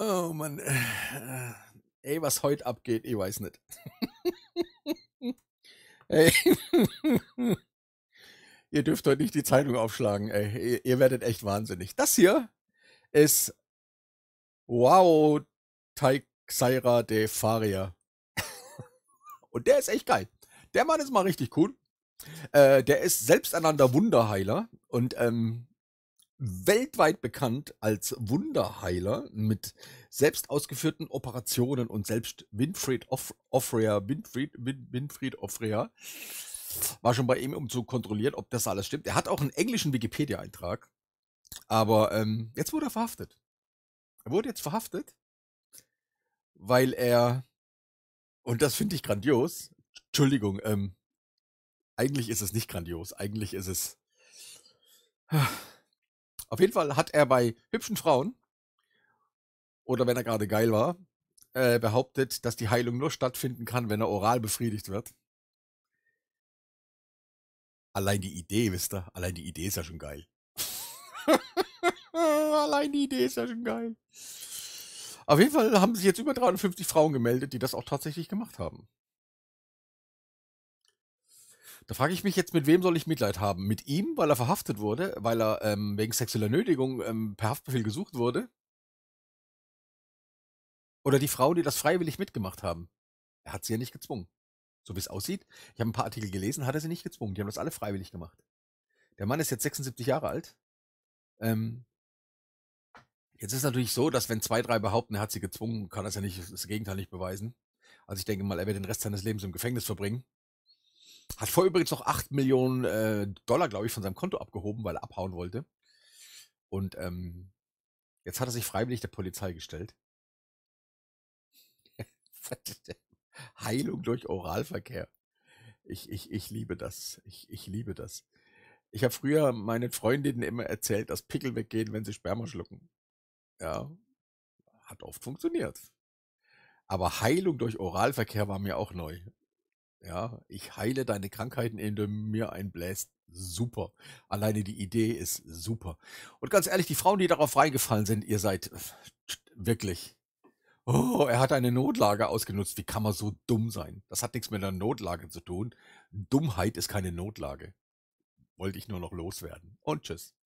Oh Mann. Äh, ey, was heute abgeht, ich weiß nicht. ey. ihr dürft heute nicht die Zeitung aufschlagen, ey. Ihr, ihr werdet echt wahnsinnig. Das hier ist Wow Teixeira de Faria. Und der ist echt geil. Der Mann ist mal richtig cool. Äh, der ist selbsternannter Wunderheiler und ähm, weltweit bekannt als Wunderheiler mit selbst ausgeführten Operationen und selbst Winfried Off Offrea, Winfried, Win Winfried Offrea war schon bei ihm, um zu kontrollieren, ob das alles stimmt. Er hat auch einen englischen Wikipedia-Eintrag, aber ähm, jetzt wurde er verhaftet. Er wurde jetzt verhaftet, weil er, und das finde ich grandios, Entschuldigung, ähm, eigentlich ist es nicht grandios, eigentlich ist es... Auf jeden Fall hat er bei hübschen Frauen, oder wenn er gerade geil war, äh, behauptet, dass die Heilung nur stattfinden kann, wenn er oral befriedigt wird. Allein die Idee, wisst ihr? Allein die Idee ist ja schon geil. Allein die Idee ist ja schon geil. Auf jeden Fall haben sich jetzt über 350 Frauen gemeldet, die das auch tatsächlich gemacht haben. Da frage ich mich jetzt, mit wem soll ich Mitleid haben? Mit ihm, weil er verhaftet wurde, weil er ähm, wegen sexueller Nötigung ähm, per Haftbefehl gesucht wurde? Oder die Frauen, die das freiwillig mitgemacht haben? Er hat sie ja nicht gezwungen. So wie es aussieht, ich habe ein paar Artikel gelesen, hat er sie nicht gezwungen. Die haben das alle freiwillig gemacht. Der Mann ist jetzt 76 Jahre alt. Ähm, jetzt ist es natürlich so, dass wenn zwei, drei behaupten, er hat sie gezwungen, kann das ja nicht, das Gegenteil nicht beweisen. Also ich denke mal, er wird den Rest seines Lebens im Gefängnis verbringen. Hat vor übrigens noch 8 Millionen äh, Dollar, glaube ich, von seinem Konto abgehoben, weil er abhauen wollte. Und ähm, jetzt hat er sich freiwillig der Polizei gestellt. Heilung durch Oralverkehr. Ich, ich, ich liebe das. Ich, ich liebe das. Ich habe früher meinen Freundinnen immer erzählt, dass Pickel weggehen, wenn sie Sperma schlucken. Ja, hat oft funktioniert. Aber Heilung durch Oralverkehr war mir auch neu. Ja, ich heile deine Krankheiten, indem du mir einbläst. Super. Alleine die Idee ist super. Und ganz ehrlich, die Frauen, die darauf reingefallen sind, ihr seid äh, wirklich. Oh, er hat eine Notlage ausgenutzt. Wie kann man so dumm sein? Das hat nichts mit einer Notlage zu tun. Dummheit ist keine Notlage. Wollte ich nur noch loswerden. Und tschüss.